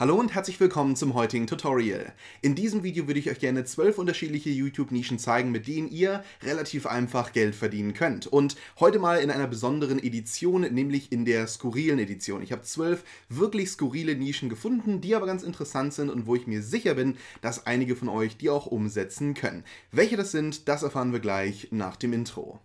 Hallo und herzlich willkommen zum heutigen Tutorial. In diesem Video würde ich euch gerne zwölf unterschiedliche YouTube-Nischen zeigen, mit denen ihr relativ einfach Geld verdienen könnt. Und heute mal in einer besonderen Edition, nämlich in der skurrilen Edition. Ich habe zwölf wirklich skurrile Nischen gefunden, die aber ganz interessant sind und wo ich mir sicher bin, dass einige von euch die auch umsetzen können. Welche das sind, das erfahren wir gleich nach dem Intro.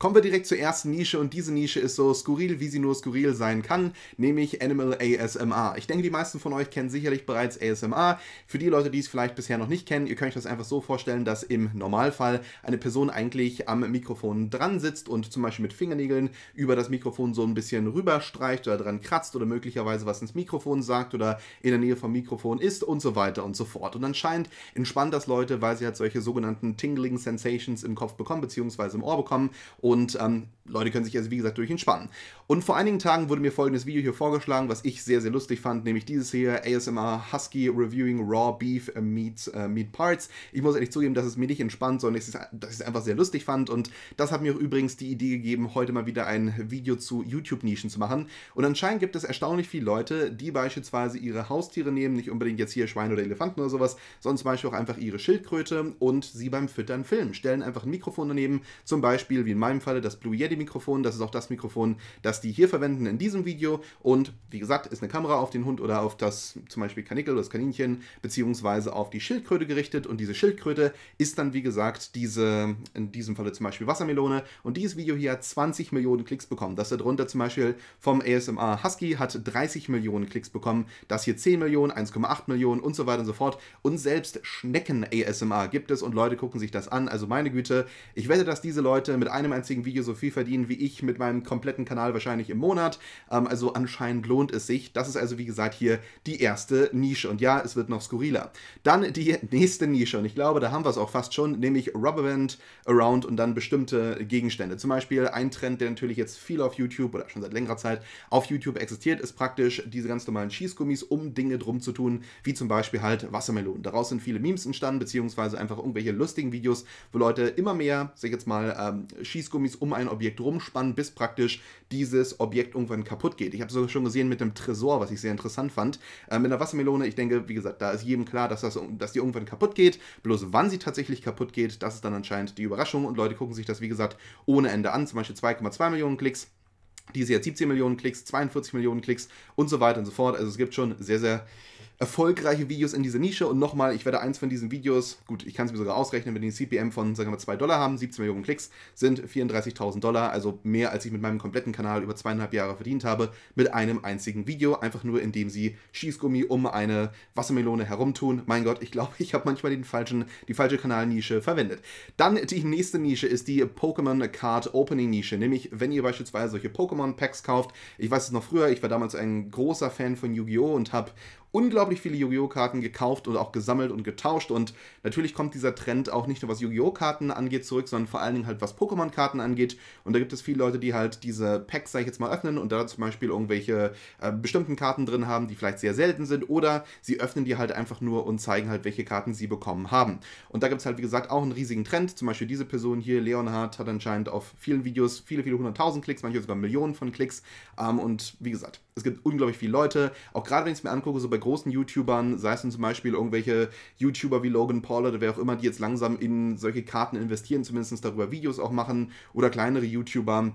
Kommen wir direkt zur ersten Nische und diese Nische ist so skurril, wie sie nur skurril sein kann, nämlich Animal ASMR. Ich denke, die meisten von euch kennen sicherlich bereits ASMR. Für die Leute, die es vielleicht bisher noch nicht kennen, ihr könnt euch das einfach so vorstellen, dass im Normalfall eine Person eigentlich am Mikrofon dran sitzt und zum Beispiel mit Fingernägeln über das Mikrofon so ein bisschen rüberstreicht oder dran kratzt oder möglicherweise was ins Mikrofon sagt oder in der Nähe vom Mikrofon ist und so weiter und so fort. Und anscheinend entspannt das Leute, weil sie halt solche sogenannten Tingling Sensations im Kopf bekommen, beziehungsweise im Ohr bekommen. Und ähm, Leute können sich also, wie gesagt, durch entspannen. Und vor einigen Tagen wurde mir folgendes Video hier vorgeschlagen, was ich sehr, sehr lustig fand, nämlich dieses hier, ASMR Husky Reviewing Raw Beef Meat, äh, Meat Parts. Ich muss ehrlich zugeben, dass es mir nicht entspannt, sondern ich, dass ich es einfach sehr lustig fand. Und das hat mir auch übrigens die Idee gegeben, heute mal wieder ein Video zu YouTube-Nischen zu machen. Und anscheinend gibt es erstaunlich viele Leute, die beispielsweise ihre Haustiere nehmen, nicht unbedingt jetzt hier Schweine oder Elefanten oder sowas, sondern zum Beispiel auch einfach ihre Schildkröte und sie beim Füttern filmen. Stellen einfach ein Mikrofon daneben, zum Beispiel wie in meinem meinem Falle das Blue Yeti Mikrofon. Das ist auch das Mikrofon, das die hier verwenden in diesem Video. Und wie gesagt, ist eine Kamera auf den Hund oder auf das zum Beispiel Kanickel oder das Kaninchen, beziehungsweise auf die Schildkröte gerichtet. Und diese Schildkröte ist dann, wie gesagt, diese, in diesem Falle zum Beispiel Wassermelone. Und dieses Video hier hat 20 Millionen Klicks bekommen. Das darunter zum Beispiel vom ASMR Husky hat 30 Millionen Klicks bekommen. Das hier 10 Millionen, 1,8 Millionen und so weiter und so fort. Und selbst Schnecken ASMR gibt es und Leute gucken sich das an. Also meine Güte, ich wette, dass diese Leute mit einem einzigen einzigen Video so viel verdienen wie ich mit meinem kompletten Kanal wahrscheinlich im Monat. Ähm, also anscheinend lohnt es sich. Das ist also wie gesagt hier die erste Nische. Und ja, es wird noch skurriler. Dann die nächste Nische und ich glaube, da haben wir es auch fast schon, nämlich Rubberband Around und dann bestimmte Gegenstände. Zum Beispiel ein Trend, der natürlich jetzt viel auf YouTube oder schon seit längerer Zeit auf YouTube existiert, ist praktisch diese ganz normalen Schießgummis, um Dinge drum zu tun, wie zum Beispiel halt Wassermelonen. Daraus sind viele Memes entstanden, beziehungsweise einfach irgendwelche lustigen Videos, wo Leute immer mehr, sag ich jetzt mal, ähm, Schießgummis Fließgummis um ein Objekt rumspannen, bis praktisch dieses Objekt irgendwann kaputt geht. Ich habe es schon gesehen mit dem Tresor, was ich sehr interessant fand. Äh, mit einer Wassermelone, ich denke, wie gesagt, da ist jedem klar, dass, das, dass die irgendwann kaputt geht. Bloß wann sie tatsächlich kaputt geht, das ist dann anscheinend die Überraschung und Leute gucken sich das, wie gesagt, ohne Ende an. Zum Beispiel 2,2 Millionen Klicks. Diese jetzt 17 Millionen Klicks, 42 Millionen Klicks und so weiter und so fort. Also es gibt schon sehr, sehr erfolgreiche Videos in dieser Nische. Und nochmal, ich werde eins von diesen Videos, gut, ich kann es mir sogar ausrechnen, wenn die ein CPM von, sagen wir mal, 2 Dollar haben, 17 Millionen Klicks, sind 34.000 Dollar, also mehr als ich mit meinem kompletten Kanal über zweieinhalb Jahre verdient habe, mit einem einzigen Video, einfach nur indem sie Schießgummi um eine Wassermelone herumtun. Mein Gott, ich glaube, ich habe manchmal den falschen, die falsche Kanalnische verwendet. Dann die nächste Nische ist die Pokémon Card Opening Nische, nämlich wenn ihr beispielsweise solche Pokémon Packs kauft. Ich weiß es noch früher, ich war damals ein großer Fan von Yu-Gi-Oh! und habe unglaublich viele Yu-Gi-Oh! Karten gekauft und auch gesammelt und getauscht. Und natürlich kommt dieser Trend auch nicht nur was Yu-Gi-Oh! Karten angeht zurück, sondern vor allen Dingen halt was Pokémon-Karten angeht. Und da gibt es viele Leute, die halt diese Packs, sag ich jetzt mal, öffnen und da zum Beispiel irgendwelche äh, bestimmten Karten drin haben, die vielleicht sehr selten sind. Oder sie öffnen die halt einfach nur und zeigen halt, welche Karten sie bekommen haben. Und da gibt es halt, wie gesagt, auch einen riesigen Trend. Zum Beispiel diese Person hier, Leonhard, hat anscheinend auf vielen Videos viele, viele hunderttausend Klicks, manche sogar Millionen von Klicks. Ähm, und wie gesagt, es gibt unglaublich viele Leute. Auch gerade wenn ich es mir angucke, so bei großen YouTubern, sei es nun zum Beispiel irgendwelche YouTuber wie Logan Paul oder wer auch immer, die jetzt langsam in solche Karten investieren, zumindest darüber Videos auch machen oder kleinere YouTuber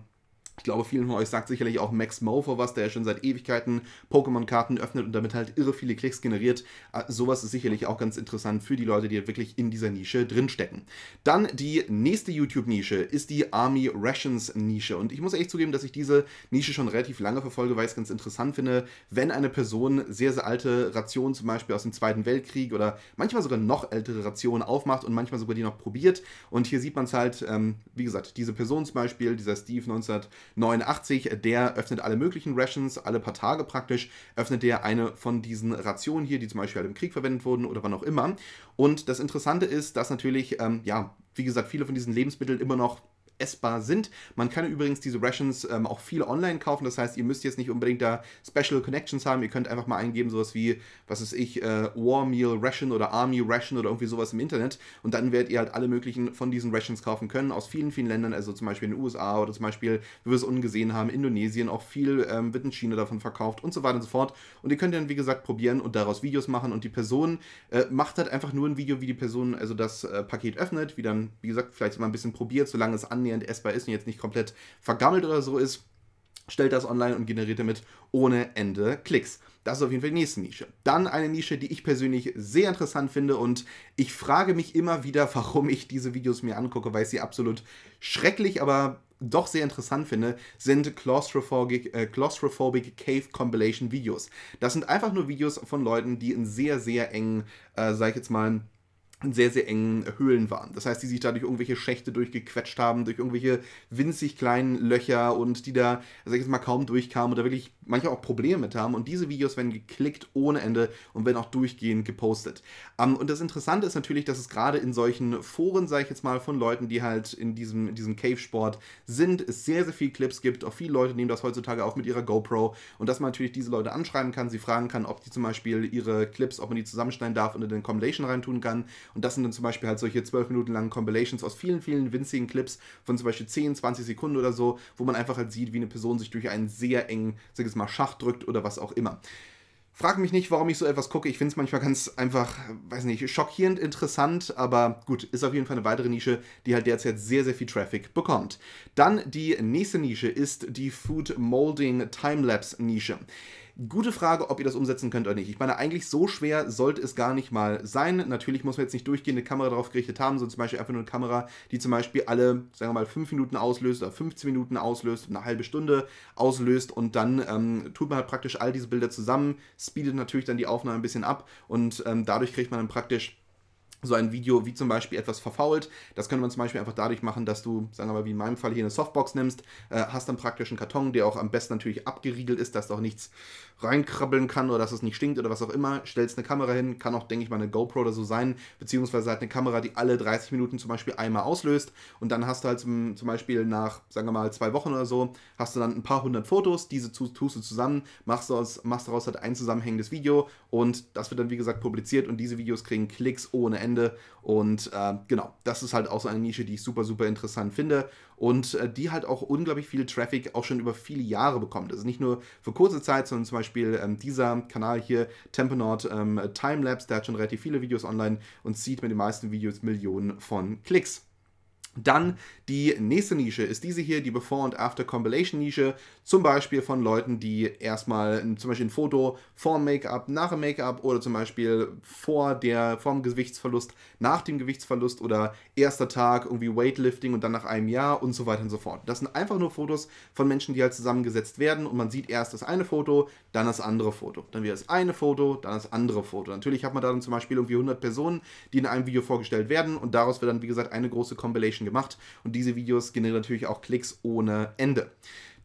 ich glaube, vielen von euch sagt sicherlich auch Max Mofer was, der ja schon seit Ewigkeiten Pokémon-Karten öffnet und damit halt irre viele Klicks generiert. Äh, sowas ist sicherlich auch ganz interessant für die Leute, die halt wirklich in dieser Nische drinstecken. Dann die nächste YouTube-Nische ist die Army Rations-Nische. Und ich muss ehrlich zugeben, dass ich diese Nische schon relativ lange verfolge, weil ich es ganz interessant finde, wenn eine Person sehr, sehr alte Rationen zum Beispiel aus dem Zweiten Weltkrieg oder manchmal sogar noch ältere Rationen aufmacht und manchmal sogar die noch probiert. Und hier sieht man es halt, ähm, wie gesagt, diese Person zum Beispiel, dieser Steve 1900 89, der öffnet alle möglichen Rations, alle paar Tage praktisch, öffnet der eine von diesen Rationen hier, die zum Beispiel halt im Krieg verwendet wurden oder wann auch immer. Und das Interessante ist, dass natürlich, ähm, ja, wie gesagt, viele von diesen Lebensmitteln immer noch essbar sind. Man kann übrigens diese Rations ähm, auch viel online kaufen, das heißt, ihr müsst jetzt nicht unbedingt da Special Connections haben. Ihr könnt einfach mal eingeben, sowas wie, was ist ich, äh, War Meal Ration oder Army Ration oder irgendwie sowas im Internet und dann werdet ihr halt alle möglichen von diesen Rations kaufen können aus vielen, vielen Ländern, also zum Beispiel in den USA oder zum Beispiel, wie wir es ungesehen haben, Indonesien, auch viel ähm, wird in China davon verkauft und so weiter und so fort. Und ihr könnt dann, wie gesagt, probieren und daraus Videos machen und die Person äh, macht halt einfach nur ein Video, wie die Person also das äh, Paket öffnet, wie dann, wie gesagt, vielleicht immer ein bisschen probiert, solange es annähert konvenient essbar ist und jetzt nicht komplett vergammelt oder so ist, stellt das online und generiert damit ohne Ende Klicks. Das ist auf jeden Fall die nächste Nische. Dann eine Nische, die ich persönlich sehr interessant finde und ich frage mich immer wieder, warum ich diese Videos mir angucke, weil ich sie absolut schrecklich, aber doch sehr interessant finde, sind claustrophobic, äh, claustrophobic Cave Compilation Videos. Das sind einfach nur Videos von Leuten, die in sehr, sehr engen, äh, sag ich jetzt mal, in sehr, sehr engen Höhlen waren. Das heißt, die sich da durch irgendwelche Schächte durchgequetscht haben, durch irgendwelche winzig kleinen Löcher und die da, sag ich jetzt mal, kaum durchkamen oder wirklich manchmal auch Probleme mit haben. Und diese Videos werden geklickt ohne Ende und werden auch durchgehend gepostet. Um, ähm, und das Interessante ist natürlich, dass es gerade in solchen Foren, sag ich jetzt mal, von Leuten, die halt in diesem, in diesem Cave-Sport sind, es sehr, sehr viele Clips gibt. Auch viele Leute nehmen das heutzutage auf mit ihrer GoPro und dass man natürlich diese Leute anschreiben kann, sie fragen kann, ob die zum Beispiel ihre Clips, ob man die zusammenschneiden darf und in eine Compilation reintun kann und das sind dann zum Beispiel halt solche zwölf Minuten langen Compilations aus vielen, vielen winzigen Clips von zum Beispiel 10, 20 Sekunden oder so, wo man einfach halt sieht, wie eine Person sich durch einen sehr engen, sag ich mal, Schach drückt oder was auch immer. Frag mich nicht, warum ich so etwas gucke. Ich finde es manchmal ganz einfach, weiß nicht, schockierend interessant, aber gut, ist auf jeden Fall eine weitere Nische, die halt derzeit sehr, sehr viel Traffic bekommt. Dann die nächste Nische ist die Food Molding Timelapse Nische. Gute Frage, ob ihr das umsetzen könnt oder nicht. Ich meine, eigentlich so schwer sollte es gar nicht mal sein. Natürlich muss man jetzt nicht durchgehende Kamera darauf gerichtet haben, sondern zum Beispiel einfach nur eine Kamera, die zum Beispiel alle, sagen wir mal, 5 Minuten auslöst oder 15 Minuten auslöst, eine halbe Stunde auslöst und dann ähm, tut man halt praktisch all diese Bilder zusammen, speedet natürlich dann die Aufnahme ein bisschen ab und ähm, dadurch kriegt man dann praktisch so ein Video wie zum Beispiel etwas verfault. Das könnte man zum Beispiel einfach dadurch machen, dass du, sagen wir mal wie in meinem Fall hier eine Softbox nimmst, äh, hast dann praktisch einen Karton, der auch am besten natürlich abgeriegelt ist, dass da auch nichts reinkrabbeln kann oder dass es nicht stinkt oder was auch immer. Stellst eine Kamera hin, kann auch, denke ich mal, eine GoPro oder so sein, beziehungsweise halt eine Kamera, die alle 30 Minuten zum Beispiel einmal auslöst und dann hast du halt zum, zum Beispiel nach, sagen wir mal, zwei Wochen oder so, hast du dann ein paar hundert Fotos, diese tust du zusammen, machst, aus, machst daraus halt ein zusammenhängendes Video und das wird dann, wie gesagt, publiziert und diese Videos kriegen Klicks ohne Ende Wochenende. Und äh, genau, das ist halt auch so eine Nische, die ich super, super interessant finde und äh, die halt auch unglaublich viel Traffic auch schon über viele Jahre bekommt. Also nicht nur für kurze Zeit, sondern zum Beispiel ähm, dieser Kanal hier, Temponaut ähm, Timelapse, der hat schon relativ viele Videos online und zieht mit den meisten Videos Millionen von Klicks. Dann die nächste Nische ist diese hier, die Before- und After-Compilation-Nische. Zum Beispiel von Leuten, die erstmal zum Beispiel ein Foto vor Make-up, nach dem Make-up oder zum Beispiel vor, der, vor dem Gewichtsverlust, nach dem Gewichtsverlust oder erster Tag irgendwie Weightlifting und dann nach einem Jahr und so weiter und so fort. Das sind einfach nur Fotos von Menschen, die halt zusammengesetzt werden und man sieht erst das eine Foto, dann das andere Foto. Dann wieder das eine Foto, dann das andere Foto. Natürlich hat man da dann zum Beispiel irgendwie 100 Personen, die in einem Video vorgestellt werden und daraus wird dann, wie gesagt, eine große Compilation Animation gemacht und diese Videos generieren natürlich auch Klicks ohne Ende.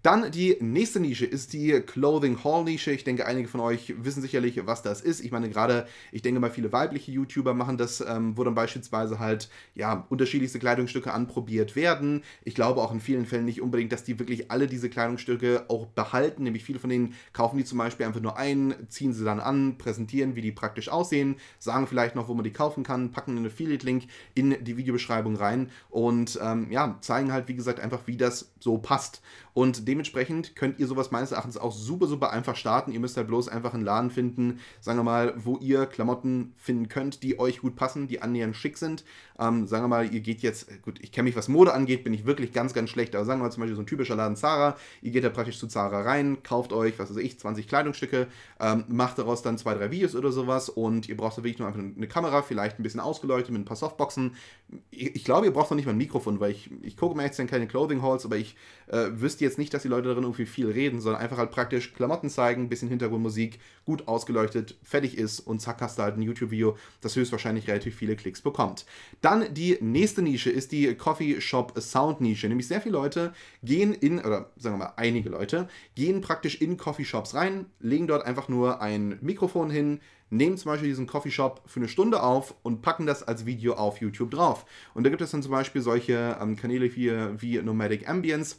Dann die nächste Nische ist die Clothing Hall Nische. Ich denke, einige von euch wissen sicherlich, was das ist. Ich meine, gerade, ich denke mal, viele weibliche YouTuber machen das, ähm, wo dann beispielsweise halt, ja, unterschiedlichste Kleidungsstücke anprobiert werden. Ich glaube auch in vielen Fällen nicht unbedingt, dass die wirklich alle diese Kleidungsstücke auch behalten. Nämlich viele von denen kaufen die zum Beispiel einfach nur ein, ziehen sie dann an, präsentieren, wie die praktisch aussehen, sagen vielleicht noch, wo man die kaufen kann, packen einen Affiliate-Link in die Videobeschreibung rein und ähm, ja, zeigen halt, wie gesagt, einfach, wie das so passt. Und dementsprechend könnt ihr sowas meines Erachtens auch super, super einfach starten. Ihr müsst halt bloß einfach einen Laden finden, sagen wir mal, wo ihr Klamotten finden könnt, die euch gut passen, die annähernd schick sind. Ähm, sagen wir mal, ihr geht jetzt, gut, ich kenne mich, was Mode angeht, bin ich wirklich ganz, ganz schlecht, aber sagen wir mal zum Beispiel so ein typischer Laden Zara. Ihr geht da praktisch zu Zara rein, kauft euch, was weiß ich, 20 Kleidungsstücke, ähm, macht daraus dann zwei, drei Videos oder sowas und ihr braucht da wirklich nur einfach eine Kamera, vielleicht ein bisschen ausgeleuchtet mit ein paar Softboxen. Ich, ich glaube, ihr braucht noch nicht mal ein Mikrofon, weil ich, ich gucke mir jetzt dann keine Clothing Halls, aber ich äh, wüsste jetzt nicht, dass dass die Leute darin irgendwie viel reden, sondern einfach halt praktisch Klamotten zeigen, bisschen Hintergrundmusik, gut ausgeleuchtet, fertig ist und zack hast du halt ein YouTube-Video, das höchstwahrscheinlich relativ viele Klicks bekommt. Dann die nächste Nische ist die Coffee Shop Sound Nische, nämlich sehr viele Leute gehen in, oder sagen wir mal einige Leute, gehen praktisch in Coffee Shops rein, legen dort einfach nur ein Mikrofon hin, nehmen zum Beispiel diesen Coffee Shop für eine Stunde auf und packen das als Video auf YouTube drauf. Und da gibt es dann zum Beispiel solche ähm, Kanäle wie, wie Nomadic Ambience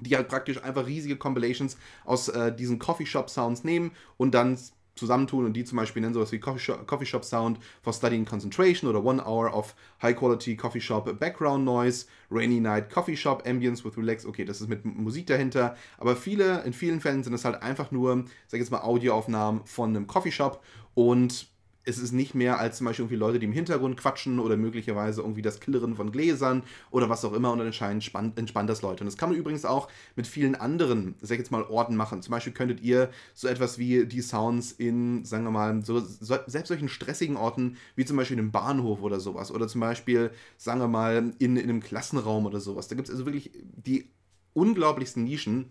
die halt praktisch einfach riesige Compilations aus äh, diesen Coffeeshop-Sounds nehmen und dann zusammentun und die zum Beispiel nennen sowas wie Coffeeshop, Coffeeshop Sound for Studying Concentration oder One Hour of High Quality Coffeeshop Background Noise, Rainy Night Coffeeshop Ambience with Relax. Okay, das ist mit Musik dahinter, aber viele, in vielen Fällen sind es halt einfach nur, sag ich jetzt mal, Audioaufnahmen von einem Coffeeshop und es ist nicht mehr als zum Beispiel irgendwie Leute, die im Hintergrund quatschen oder möglicherweise irgendwie das Killeren von Gläsern oder was auch immer und dann entspannt, entspannt das Leute. Und das kann man übrigens auch mit vielen anderen, sag ich jetzt mal, Orten machen. Zum Beispiel könntet ihr so etwas wie die Sounds in, sagen wir mal, so, so, selbst solchen stressigen Orten wie zum Beispiel in einem Bahnhof oder sowas oder zum Beispiel, sagen wir mal, in, in einem Klassenraum oder sowas. Da gibt es also wirklich die unglaublichsten Nischen,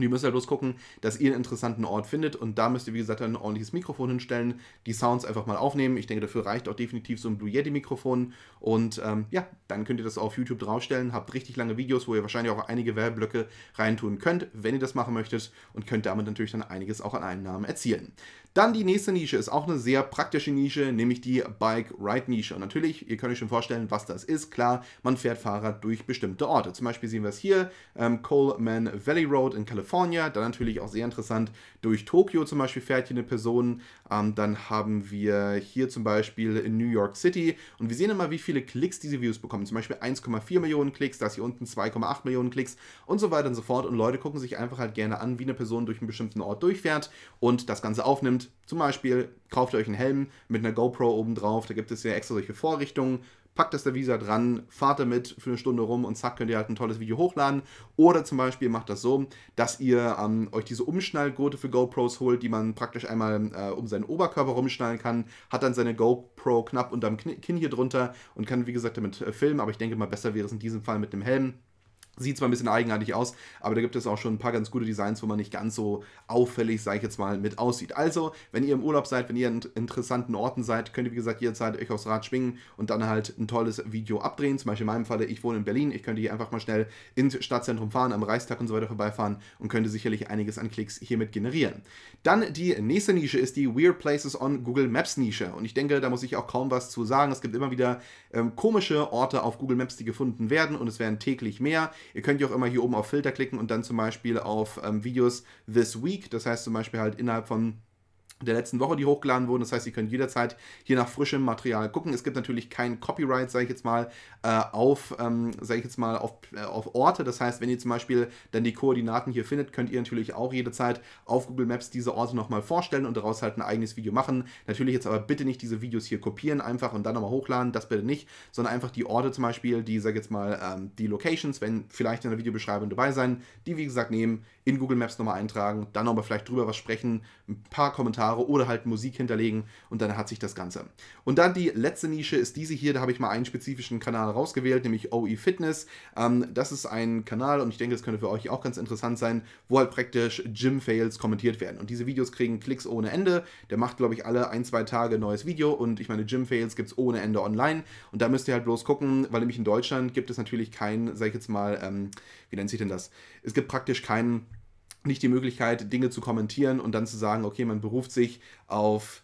und ihr müsst halt bloß gucken, dass ihr einen interessanten Ort findet und da müsst ihr, wie gesagt, ein ordentliches Mikrofon hinstellen, die Sounds einfach mal aufnehmen. Ich denke, dafür reicht auch definitiv so ein Blue Yeti-Mikrofon und ähm, ja, dann könnt ihr das auf YouTube draufstellen, habt richtig lange Videos, wo ihr wahrscheinlich auch einige Werbeblöcke reintun könnt, wenn ihr das machen möchtet und könnt damit natürlich dann einiges auch an Einnahmen erzielen. Dann die nächste Nische ist auch eine sehr praktische Nische, nämlich die Bike-Ride-Nische. Und natürlich, ihr könnt euch schon vorstellen, was das ist. Klar, man fährt Fahrrad durch bestimmte Orte. Zum Beispiel sehen wir es hier, ähm, Coleman Valley Road in California. Dann natürlich auch sehr interessant, durch Tokio zum Beispiel fährt hier eine Person. Ähm, dann haben wir hier zum Beispiel in New York City. Und wir sehen immer, wie viele Klicks diese Videos bekommen. Zum Beispiel 1,4 Millionen Klicks, das hier unten 2,8 Millionen Klicks und so weiter und so fort. Und Leute gucken sich einfach halt gerne an, wie eine Person durch einen bestimmten Ort durchfährt und das Ganze aufnimmt könnt, zum Beispiel kauft ihr euch einen Helm mit einer GoPro oben drauf, da gibt es ja extra solche Vorrichtungen, packt das der Visa dran, fahrt damit für eine Stunde rum und zack, könnt ihr halt ein tolles Video hochladen. Oder zum Beispiel macht das so, dass ihr ähm, euch diese Umschnallgurte für GoPros holt, die man praktisch einmal äh, um seinen Oberkörper rumschnallen kann, hat dann seine GoPro knapp unterm Kinn hier drunter und kann, wie gesagt, damit äh, filmen. Aber ich denke mal, besser wäre es in diesem Fall mit dem Helm. Sieht zwar ein bisschen eigenartig aus, aber da gibt es auch schon ein paar ganz gute Designs, wo man nicht ganz so auffällig, sage ich jetzt mal, mit aussieht. Also, wenn ihr im Urlaub seid, wenn ihr in interessanten Orten seid, könnt ihr, wie gesagt, jederzeit euch aufs Rad schwingen und dann halt ein tolles Video abdrehen. Zum Beispiel in meinem Falle, ich wohne in Berlin, ich könnte hier einfach mal schnell ins Stadtzentrum fahren, am Reichstag und so weiter vorbeifahren und könnte sicherlich einiges an Klicks hiermit generieren. Dann die nächste Nische ist die Weird Places on Google Maps Nische. Und ich denke, da muss ich auch kaum was zu sagen. Es gibt immer wieder ähm, komische Orte auf Google Maps, die gefunden werden und es werden täglich mehr. Ihr könnt ja auch immer hier oben auf Filter klicken und dann zum Beispiel auf ähm, Videos this week, das heißt zum Beispiel halt innerhalb von der letzten Woche, die hochgeladen wurden. Das heißt, ihr könnt jederzeit hier nach frischem Material gucken. Es gibt natürlich kein Copyright, sage ich jetzt mal, äh, auf, ähm, ich jetzt mal, auf, äh, auf Orte. Das heißt, wenn ihr zum Beispiel dann die Koordinaten hier findet, könnt ihr natürlich auch jederzeit auf Google Maps diese Orte nochmal vorstellen und daraus halt ein eigenes Video machen. Natürlich jetzt aber bitte nicht diese Videos hier kopieren einfach und dann nochmal hochladen, das bitte nicht, sondern einfach die Orte zum Beispiel, die, sag ich jetzt mal, ähm, die Locations, wenn vielleicht in der Videobeschreibung dabei sein, die wie gesagt nehmen, in Google Maps nochmal eintragen, dann nochmal vielleicht drüber was sprechen, ein paar Kommentare oder halt Musik hinterlegen und dann hat sich das Ganze. Und dann die letzte Nische ist diese hier, da habe ich mal einen spezifischen Kanal rausgewählt, nämlich OE Fitness. Ähm, das ist ein Kanal und ich denke, das könnte für euch auch ganz interessant sein, wo halt praktisch Gym-Fails kommentiert werden. Und diese Videos kriegen Klicks ohne Ende. Der macht, glaube ich, alle ein, zwei Tage ein neues Video und ich meine, Gym-Fails gibt es ohne Ende online. Und da müsst ihr halt bloß gucken, weil nämlich in Deutschland gibt es natürlich keinen, sag ich jetzt mal, ähm, wie nennt sich denn das? Es gibt praktisch keinen nicht die Möglichkeit, Dinge zu kommentieren und dann zu sagen, okay, man beruft sich auf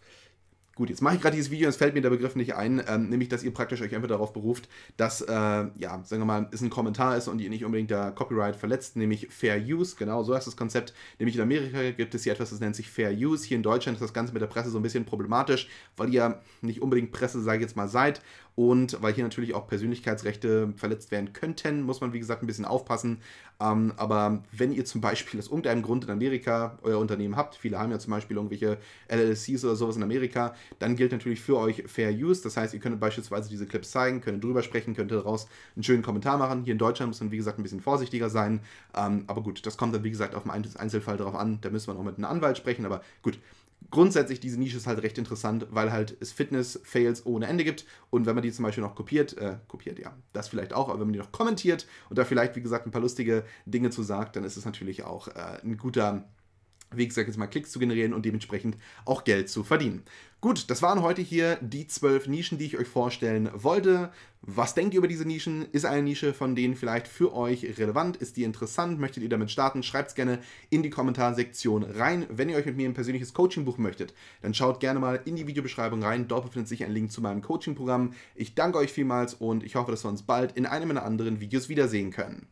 Gut, jetzt mache ich gerade dieses Video, es fällt mir der Begriff nicht ein, ähm, nämlich, dass ihr praktisch euch einfach darauf beruft, dass, äh, ja, sagen wir mal, es ein Kommentar ist und ihr nicht unbedingt der Copyright verletzt, nämlich Fair Use, genau, so heißt das Konzept. Nämlich in Amerika gibt es hier etwas, das nennt sich Fair Use. Hier in Deutschland ist das Ganze mit der Presse so ein bisschen problematisch, weil ihr nicht unbedingt Presse, sage ich jetzt mal, seid und weil hier natürlich auch Persönlichkeitsrechte verletzt werden könnten, muss man, wie gesagt, ein bisschen aufpassen. Ähm, aber wenn ihr zum Beispiel aus irgendeinem Grund in Amerika euer Unternehmen habt, viele haben ja zum Beispiel irgendwelche LLCs oder sowas in Amerika, dann gilt natürlich für euch Fair Use. Das heißt, ihr könnt beispielsweise diese Clips zeigen, könnt drüber sprechen, könnt daraus einen schönen Kommentar machen. Hier in Deutschland muss man, wie gesagt, ein bisschen vorsichtiger sein. Ähm, aber gut, das kommt dann, wie gesagt, auf den Einzelfall darauf an. Da müssen wir noch mit einem Anwalt sprechen. Aber gut, grundsätzlich diese Nische ist halt recht interessant, weil halt es Fitness-Fails ohne Ende gibt. Und wenn man die zum Beispiel noch kopiert, äh, kopiert, ja, das vielleicht auch, aber wenn man die noch kommentiert und da vielleicht, wie gesagt, ein paar lustige Dinge zu sagt, dann ist es natürlich auch äh, ein guter wie gesagt, jetzt mal Klicks zu generieren und dementsprechend auch Geld zu verdienen. Gut, das waren heute hier die zwölf Nischen, die ich euch vorstellen wollte. Was denkt ihr über diese Nischen? Ist eine Nische von denen vielleicht für euch relevant? Ist die interessant? Möchtet ihr damit starten? Schreibt es gerne in die Kommentarsektion rein. Wenn ihr euch mit mir ein persönliches Coaching buchen möchtet, dann schaut gerne mal in die Videobeschreibung rein. Dort befindet sich ein Link zu meinem Coaching-Programm. Ich danke euch vielmals und ich hoffe, dass wir uns bald in einem meiner anderen Videos wiedersehen können.